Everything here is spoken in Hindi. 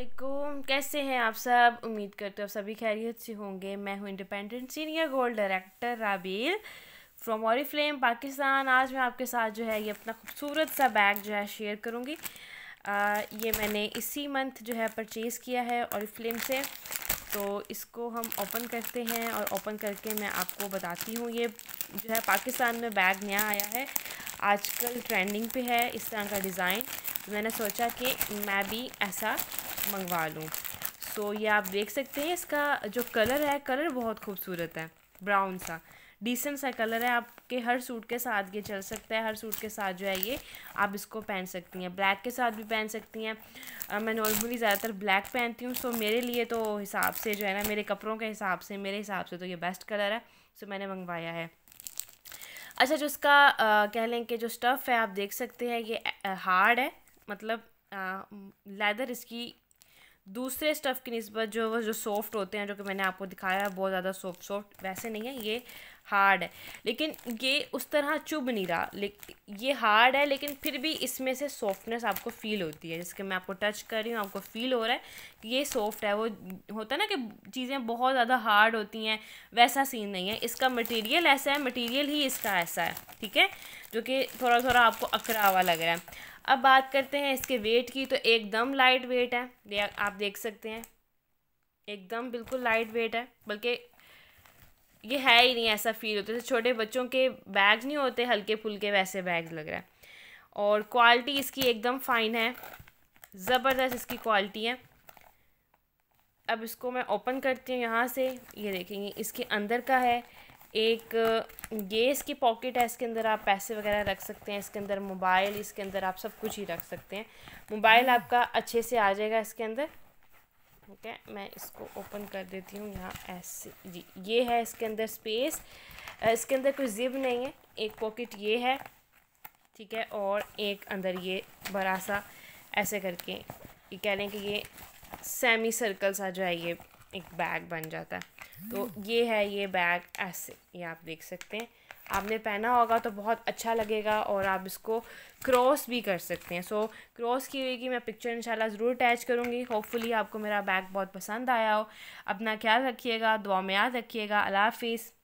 वालेकुम कैसे हैं आप सब उम्मीद करते हो आप सभी खैरियत से होंगे मैं हूं independent senior gold director Rabil from Oriflame Pakistan आज मैं आपके साथ जो है ये अपना खूबसूरत सा बैग जो है शेयर करूँगी ये मैंने इसी मंथ जो है परचेज़ किया है और फ्लेम से तो इसको हम ओपन करते हैं और ओपन करके मैं आपको बताती हूँ ये जो है पाकिस्तान में बैग नया आया है आजकल ट्रेंडिंग पे है इस तरह का डिज़ाइन तो मैंने सोचा कि मैं भी ऐसा मंगवा लूँ सो so, ये आप देख सकते हैं इसका जो कलर है कलर बहुत खूबसूरत है ब्राउन सा डिसेंट सा कलर है आपके हर सूट के साथ ये चल सकता है हर सूट के साथ जो है ये आप इसको पहन सकती हैं ब्लैक के साथ भी पहन सकती हैं मैं नॉर्मली ज़्यादातर ब्लैक पहनती हूँ सो मेरे लिए तो हिसाब से जो है ना मेरे कपड़ों के हिसाब से मेरे हिसाब से तो ये बेस्ट कलर है सो मैंने मंगवाया है अच्छा जो इसका कह लें कि जो स्टफ़ है आप देख सकते हैं ये हार्ड है मतलब लेदर इसकी दूसरे स्टफ़ की नस्बत जो वो जो सॉफ्ट होते हैं जो कि मैंने आपको दिखाया है बहुत ज़्यादा सॉफ्ट सॉफ्ट वैसे नहीं है ये हार्ड है लेकिन ये उस तरह चुभ नहीं रहा लेकिन ये हार्ड है लेकिन फिर भी इसमें से सॉफ्टनेस आपको फील होती है जिसके मैं आपको टच कर रही हूँ आपको फील हो रहा है कि ये सॉफ्ट है वो होता है ना कि चीज़ें बहुत ज़्यादा हार्ड होती हैं वैसा सीन नहीं है इसका मटेरियल ऐसा है मटीरियल ही इसका ऐसा है ठीक है जो कि थोड़ा थोड़ा आपको अकरा हुआ लग रहा है अब बात करते हैं इसके वेट की तो एकदम लाइट वेट है आप देख सकते हैं एकदम बिल्कुल लाइट वेट है बल्कि ये है ही नहीं ऐसा फील होता है छोटे बच्चों के बैग नहीं होते हल्के फुलके वैसे बैग लग रहा है और क्वालिटी इसकी एकदम फ़ाइन है ज़बरदस्त इसकी क्वालिटी है अब इसको मैं ओपन करती हूँ यहाँ से ये देखेंगे इसके अंदर का है एक ये इसकी पॉकेट है इसके अंदर आप पैसे वगैरह रख सकते हैं इसके अंदर मोबाइल इसके अंदर आप सब कुछ ही रख सकते हैं मोबाइल आपका अच्छे से आ जाएगा इसके अंदर ठीक है मैं इसको ओपन कर देती हूँ यहाँ ऐसे जी ये है इसके अंदर स्पेस इसके अंदर कोई जिब नहीं है एक पॉकेट ये है ठीक है और एक अंदर ये बड़ा सा ऐसे करके ये कह रहे हैं कि ये सेमी सर्कल सा जो है ये एक बैग बन जाता है तो ये है ये बैग ऐसे ये आप देख सकते हैं आपने पहना होगा तो बहुत अच्छा लगेगा और आप इसको क्रॉस भी कर सकते हैं सो so, क्रॉस की हुई कि मैं पिक्चर इंशाल्लाह ज़रूर अटैच करूँगी होपफुली आपको मेरा बैग बहुत पसंद आया हो अपना ख्याल रखिएगा दुआ में याद रखिएगा अला हाफिज़